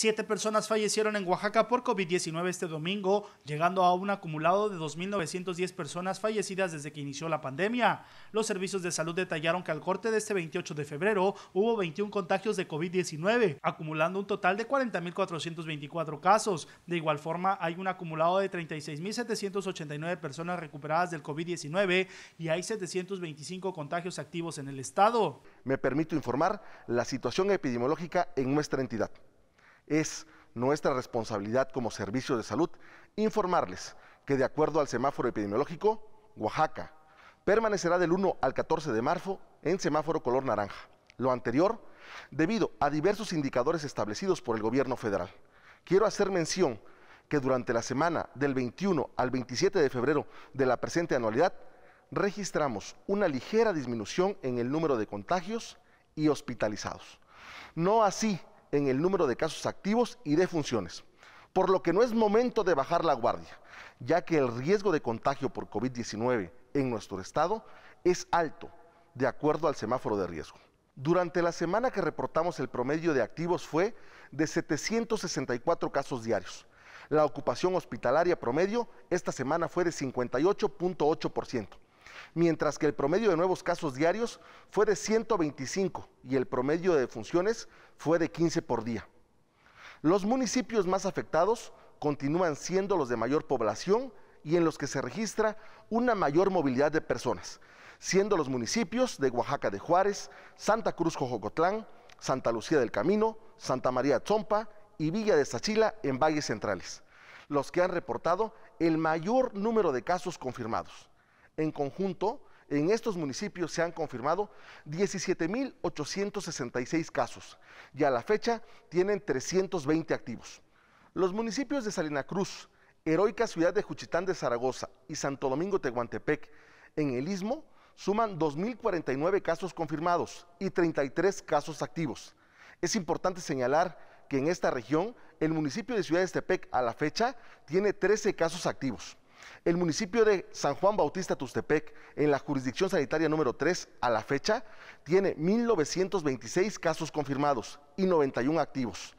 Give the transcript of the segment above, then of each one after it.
Siete personas fallecieron en Oaxaca por COVID-19 este domingo, llegando a un acumulado de 2.910 personas fallecidas desde que inició la pandemia. Los servicios de salud detallaron que al corte de este 28 de febrero hubo 21 contagios de COVID-19, acumulando un total de 40.424 casos. De igual forma, hay un acumulado de 36.789 personas recuperadas del COVID-19 y hay 725 contagios activos en el estado. Me permito informar la situación epidemiológica en nuestra entidad. Es nuestra responsabilidad como servicio de salud informarles que de acuerdo al semáforo epidemiológico, Oaxaca permanecerá del 1 al 14 de marzo en semáforo color naranja. Lo anterior debido a diversos indicadores establecidos por el gobierno federal. Quiero hacer mención que durante la semana del 21 al 27 de febrero de la presente anualidad registramos una ligera disminución en el número de contagios y hospitalizados. No así en el número de casos activos y funciones por lo que no es momento de bajar la guardia, ya que el riesgo de contagio por COVID-19 en nuestro estado es alto, de acuerdo al semáforo de riesgo. Durante la semana que reportamos el promedio de activos fue de 764 casos diarios. La ocupación hospitalaria promedio esta semana fue de 58.8% mientras que el promedio de nuevos casos diarios fue de 125 y el promedio de defunciones fue de 15 por día. Los municipios más afectados continúan siendo los de mayor población y en los que se registra una mayor movilidad de personas, siendo los municipios de Oaxaca de Juárez, Santa Cruz Cojocotlán, Santa Lucía del Camino, Santa María Chompa y Villa de Sachila en Valles Centrales, los que han reportado el mayor número de casos confirmados. En conjunto, en estos municipios se han confirmado 17.866 casos y a la fecha tienen 320 activos. Los municipios de Salina Cruz, heroica ciudad de Juchitán de Zaragoza y Santo Domingo Tehuantepec en el Istmo suman 2.049 casos confirmados y 33 casos activos. Es importante señalar que en esta región el municipio de Ciudad Estepec a la fecha tiene 13 casos activos. El municipio de San Juan Bautista Tustepec, en la jurisdicción sanitaria número 3, a la fecha, tiene 1.926 casos confirmados y 91 activos.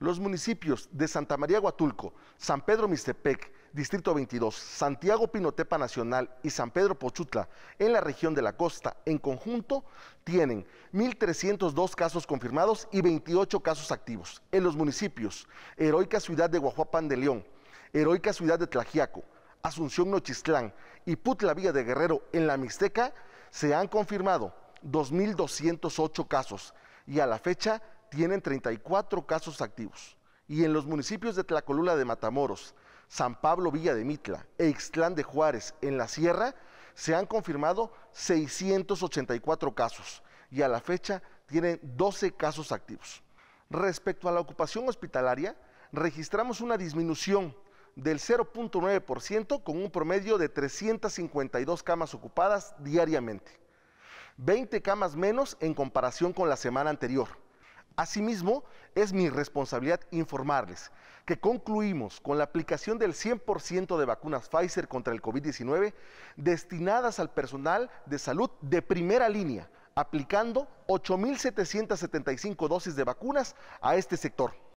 Los municipios de Santa María Guatulco, San Pedro Mixtepec, Distrito 22, Santiago Pinotepa Nacional y San Pedro Pochutla, en la región de la costa, en conjunto, tienen 1.302 casos confirmados y 28 casos activos. En los municipios, Heroica Ciudad de Guajuapan de León, Heroica Ciudad de Tlajiaco, Asunción Nochistlán y Putla Villa de Guerrero en la Mixteca se han confirmado 2.208 casos y a la fecha tienen 34 casos activos. Y en los municipios de Tlacolula de Matamoros, San Pablo Villa de Mitla e Ixtlán de Juárez en la Sierra se han confirmado 684 casos y a la fecha tienen 12 casos activos. Respecto a la ocupación hospitalaria, registramos una disminución del 0.9% con un promedio de 352 camas ocupadas diariamente, 20 camas menos en comparación con la semana anterior. Asimismo, es mi responsabilidad informarles que concluimos con la aplicación del 100% de vacunas Pfizer contra el COVID-19 destinadas al personal de salud de primera línea, aplicando 8.775 dosis de vacunas a este sector.